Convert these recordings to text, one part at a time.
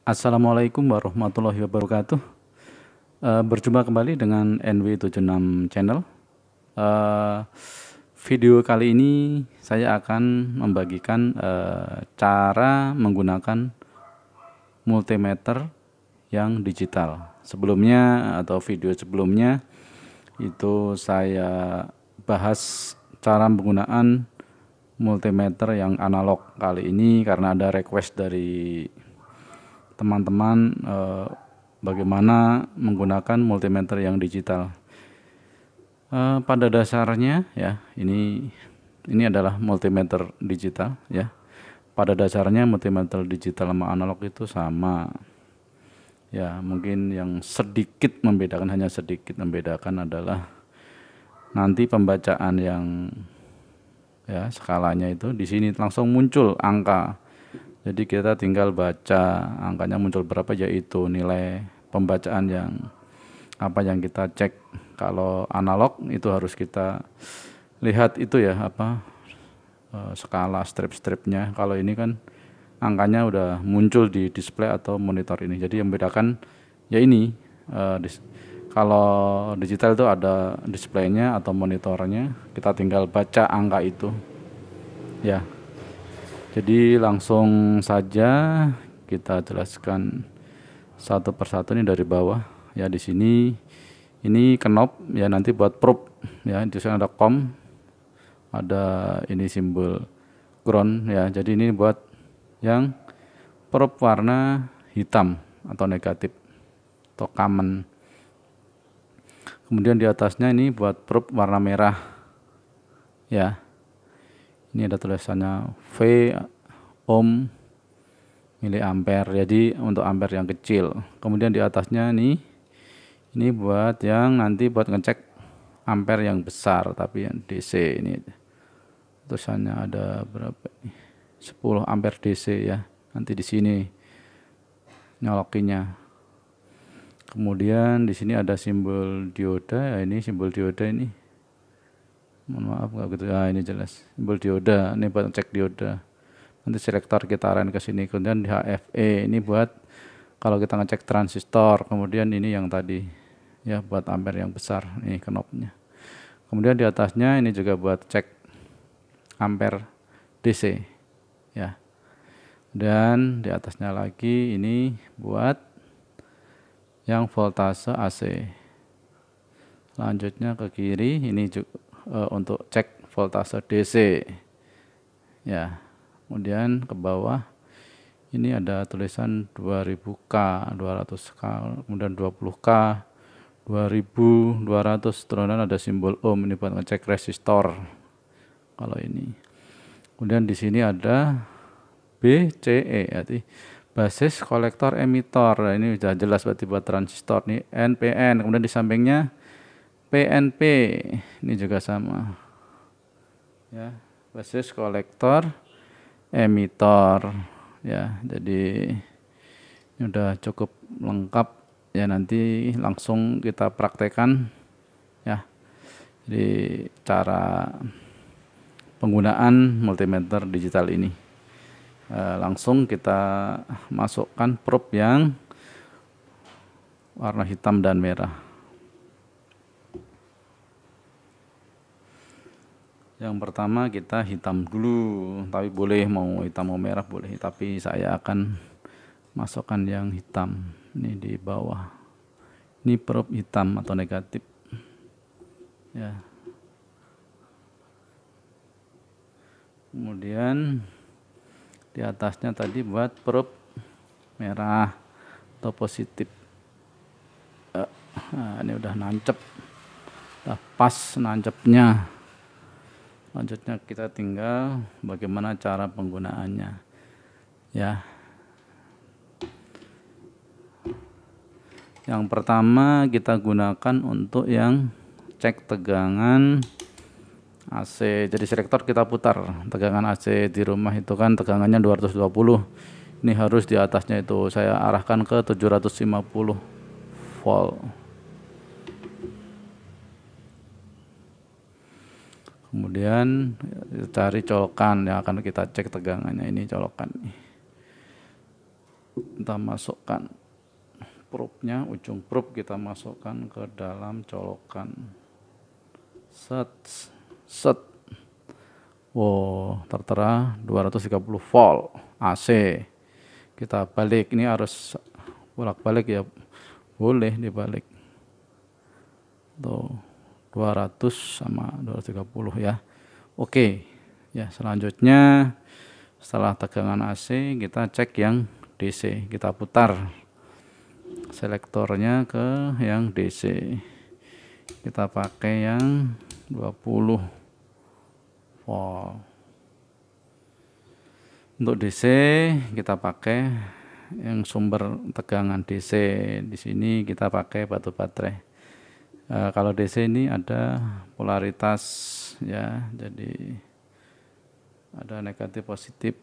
Assalamualaikum warahmatullahi wabarakatuh. Uh, berjumpa kembali dengan NW76 Channel. Uh, video kali ini saya akan membagikan uh, cara menggunakan multimeter yang digital. Sebelumnya atau video sebelumnya itu saya bahas cara penggunaan multimeter yang analog kali ini karena ada request dari teman-teman eh, bagaimana menggunakan multimeter yang digital. Eh, pada dasarnya ya ini ini adalah multimeter digital ya. Pada dasarnya multimeter digital sama analog itu sama. Ya, mungkin yang sedikit membedakan hanya sedikit membedakan adalah nanti pembacaan yang ya skalanya itu di sini langsung muncul angka jadi kita tinggal baca angkanya muncul berapa yaitu nilai pembacaan yang apa yang kita cek. Kalau analog itu harus kita lihat itu ya apa eh, skala strip-stripnya. Kalau ini kan angkanya udah muncul di display atau monitor ini. Jadi yang bedakan ya ini eh, dis kalau digital itu ada displaynya atau monitornya. Kita tinggal baca angka itu. Ya, jadi langsung saja kita jelaskan satu persatu ini dari bawah. Ya di sini ini kenop ya nanti buat probe ya di sana ada kom ada ini simbol ground ya. Jadi ini buat yang probe warna hitam atau negatif atau common. Kemudian di atasnya ini buat probe warna merah ya ini ada tulisannya V ohm milik ampere jadi untuk ampere yang kecil kemudian di atasnya nih ini buat yang nanti buat ngecek ampere yang besar tapi yang DC ini tulisannya ada berapa nih 10 ampere DC ya nanti di sini nyolokinya kemudian di sini ada simbol dioda ya ini simbol dioda ini mohon maaf nggak gitu ah ini jelas simbol dioda ini buat cek dioda nanti selektor kita arahin ke sini kemudian di HFE ini buat kalau kita ngecek transistor kemudian ini yang tadi ya buat ampere yang besar ini knopnya kemudian di atasnya ini juga buat cek ampere DC ya dan di atasnya lagi ini buat yang voltase AC lanjutnya ke kiri ini juga uh, untuk cek voltase DC ya kemudian ke bawah ini ada tulisan 2000K 200K kemudian 20K 2200 turunan ada simbol ohm ini buat ngecek resistor kalau ini kemudian di sini ada BCE berarti basis kolektor emitor nah, ini sudah jelas berarti buat transistor nih NPN kemudian di sampingnya PNP ini juga sama ya basis kolektor emitor ya jadi ini udah cukup lengkap ya nanti langsung kita praktekan ya di cara penggunaan multimeter digital ini e, langsung kita masukkan probe yang warna hitam dan merah Yang pertama kita hitam dulu, tapi boleh mau hitam mau merah boleh, tapi saya akan masukkan yang hitam. Ini di bawah. Ini perup hitam atau negatif. Ya. Kemudian di atasnya tadi buat perup merah atau positif. Nah, ini udah nancep. Udah pas nancepnya. Selanjutnya kita tinggal bagaimana cara penggunaannya. Ya. Yang pertama kita gunakan untuk yang cek tegangan AC. Jadi selektor kita putar. Tegangan AC di rumah itu kan tegangannya 220. Ini harus di atasnya itu saya arahkan ke 750 volt. kemudian ya, cari colokan yang akan kita cek tegangannya ini colokan nih kita masukkan probe-nya, ujung probe kita masukkan ke dalam colokan set set wow tertera 230 volt AC kita balik ini harus bolak-balik ya boleh dibalik tuh 200 sama 230 ya. Oke. Ya, selanjutnya setelah tegangan AC kita cek yang DC. Kita putar selektornya ke yang DC. Kita pakai yang 20 volt. Untuk DC kita pakai yang sumber tegangan DC. Di sini kita pakai batu baterai Eh, kalau DC ini ada polaritas ya, jadi ada negatif positif.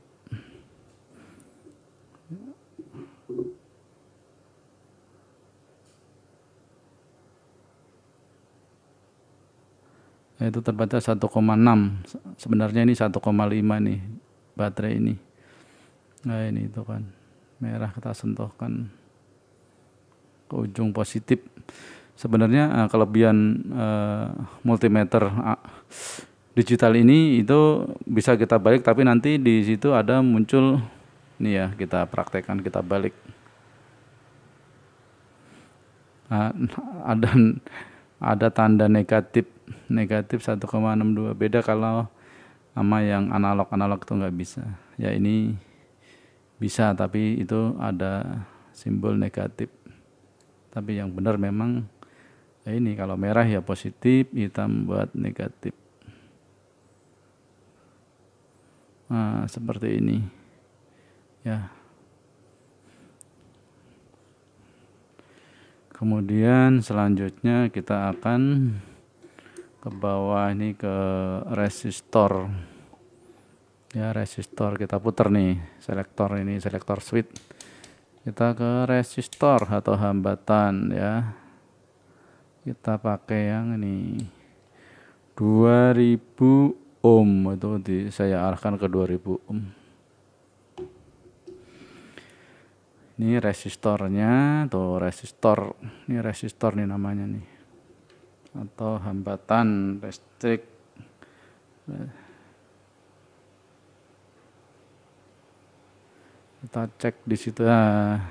Itu terbaca 1,6. Sebenarnya ini 1,5 nih baterai ini. Nah ini itu kan merah kita sentuhkan ke ujung positif sebenarnya uh, kelebihan uh, multimeter uh, digital ini itu bisa kita balik tapi nanti di situ ada muncul nih ya kita praktekkan kita balik uh, ada ada tanda negatif negatif 1,62 beda kalau sama yang analog analog itu nggak bisa ya ini bisa tapi itu ada simbol negatif tapi yang benar memang ya ini kalau merah ya positif hitam buat negatif nah seperti ini ya kemudian selanjutnya kita akan ke bawah ini ke resistor ya resistor kita putar nih selektor ini selektor switch kita ke resistor atau hambatan ya kita pakai yang ini 2000 ohm itu di saya arahkan ke 2000 ohm ini resistornya atau resistor ini resistor nih namanya nih atau hambatan listrik kita cek di situ nah,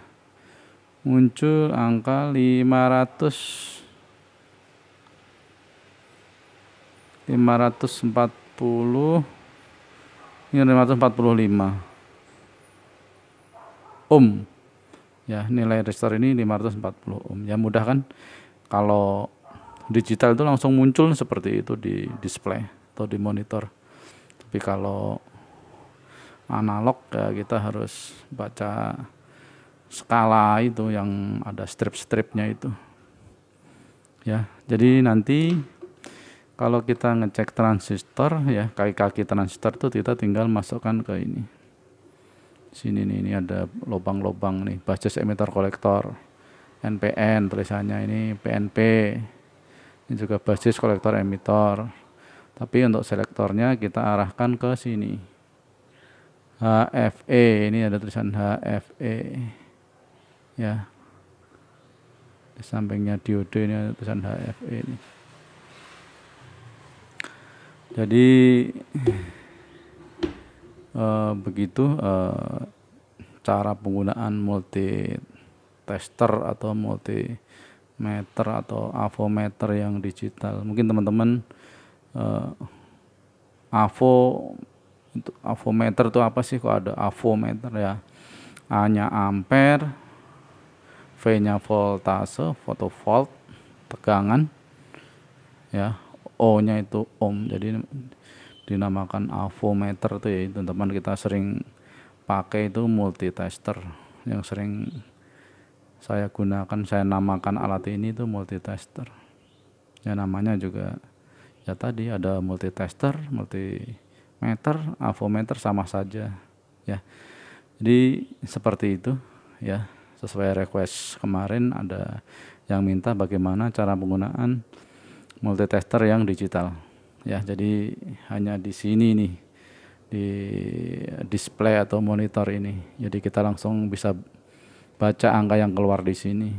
muncul angka 500 540 ini 545 ohm um, ya nilai resistor ini 540 ohm um. ya mudah kan kalau digital itu langsung muncul seperti itu di display atau di monitor tapi kalau analog ya kita harus baca skala itu yang ada strip-stripnya itu ya jadi nanti kalau kita ngecek transistor ya kaki-kaki transistor tuh kita tinggal masukkan ke ini sini nih ini ada lubang-lubang nih basis emitter kolektor NPN tulisannya ini PNP ini juga basis kolektor emitor tapi untuk selektornya kita arahkan ke sini HFE ini ada tulisan HFE ya di sampingnya diode ini ada tulisan HFE ini jadi uh, begitu uh, cara penggunaan multi tester atau multimeter atau avometer yang digital. Mungkin teman-teman uh, avo itu avometer itu apa sih kok ada avometer ya? A-nya ampere, V-nya voltase, volt, tegangan ya O-nya itu ohm. Jadi dinamakan avometer tuh ya teman-teman kita sering pakai itu multitester yang sering saya gunakan saya namakan alat ini itu multitester ya namanya juga ya tadi ada multitester multimeter avometer sama saja ya jadi seperti itu ya sesuai request kemarin ada yang minta bagaimana cara penggunaan multitester yang digital. Ya, jadi hanya di sini nih di display atau monitor ini. Jadi kita langsung bisa baca angka yang keluar di sini.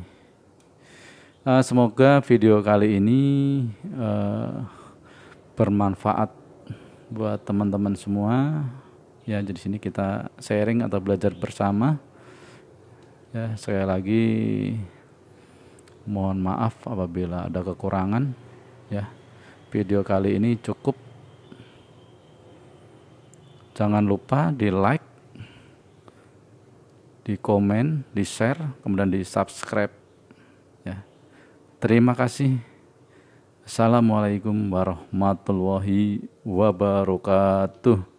Uh, semoga video kali ini uh, bermanfaat buat teman-teman semua. Ya, jadi sini kita sharing atau belajar bersama. Ya, sekali lagi mohon maaf apabila ada kekurangan ya video kali ini cukup jangan lupa di like di komen di share kemudian di subscribe ya terima kasih assalamualaikum warahmatullahi wabarakatuh